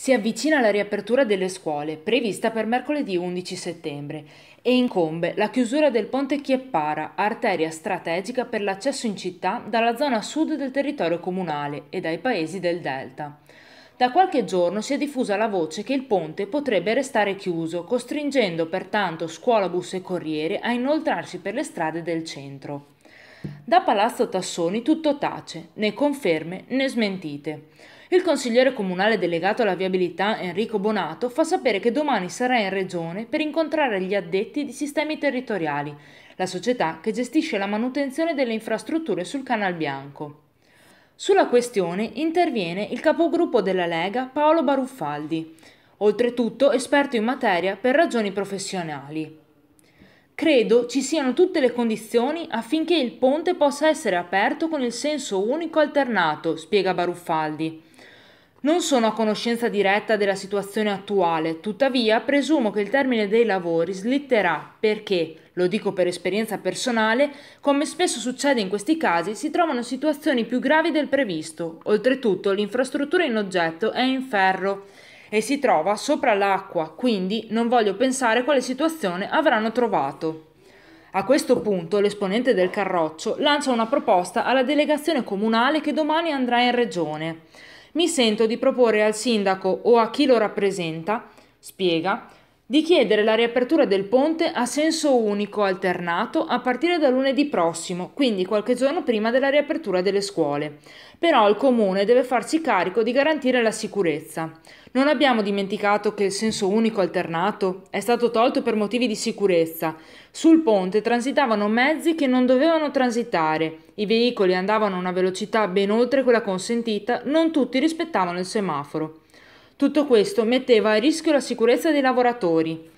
Si avvicina la riapertura delle scuole, prevista per mercoledì 11 settembre, e incombe la chiusura del ponte Chieppara, arteria strategica per l'accesso in città dalla zona sud del territorio comunale e dai paesi del delta. Da qualche giorno si è diffusa la voce che il ponte potrebbe restare chiuso, costringendo pertanto scuolabus e corriere a inoltrarsi per le strade del centro. Da Palazzo Tassoni tutto tace, né conferme né smentite. Il consigliere comunale delegato alla viabilità Enrico Bonato fa sapere che domani sarà in regione per incontrare gli addetti di sistemi territoriali, la società che gestisce la manutenzione delle infrastrutture sul Canal Bianco. Sulla questione interviene il capogruppo della Lega Paolo Baruffaldi, oltretutto esperto in materia per ragioni professionali. Credo ci siano tutte le condizioni affinché il ponte possa essere aperto con il senso unico alternato, spiega Baruffaldi. Non sono a conoscenza diretta della situazione attuale, tuttavia presumo che il termine dei lavori slitterà perché, lo dico per esperienza personale, come spesso succede in questi casi, si trovano situazioni più gravi del previsto. Oltretutto l'infrastruttura in oggetto è in ferro e si trova sopra l'acqua, quindi non voglio pensare quale situazione avranno trovato. A questo punto l'esponente del Carroccio lancia una proposta alla delegazione comunale che domani andrà in regione. Mi sento di proporre al sindaco o a chi lo rappresenta, spiega, di chiedere la riapertura del ponte a senso unico alternato a partire da lunedì prossimo, quindi qualche giorno prima della riapertura delle scuole. Però il comune deve farsi carico di garantire la sicurezza. Non abbiamo dimenticato che il senso unico alternato è stato tolto per motivi di sicurezza. Sul ponte transitavano mezzi che non dovevano transitare, i veicoli andavano a una velocità ben oltre quella consentita, non tutti rispettavano il semaforo. Tutto questo metteva a rischio la sicurezza dei lavoratori.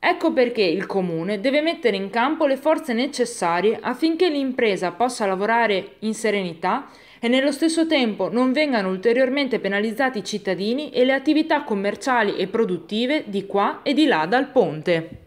Ecco perché il comune deve mettere in campo le forze necessarie affinché l'impresa possa lavorare in serenità e nello stesso tempo non vengano ulteriormente penalizzati i cittadini e le attività commerciali e produttive di qua e di là dal ponte.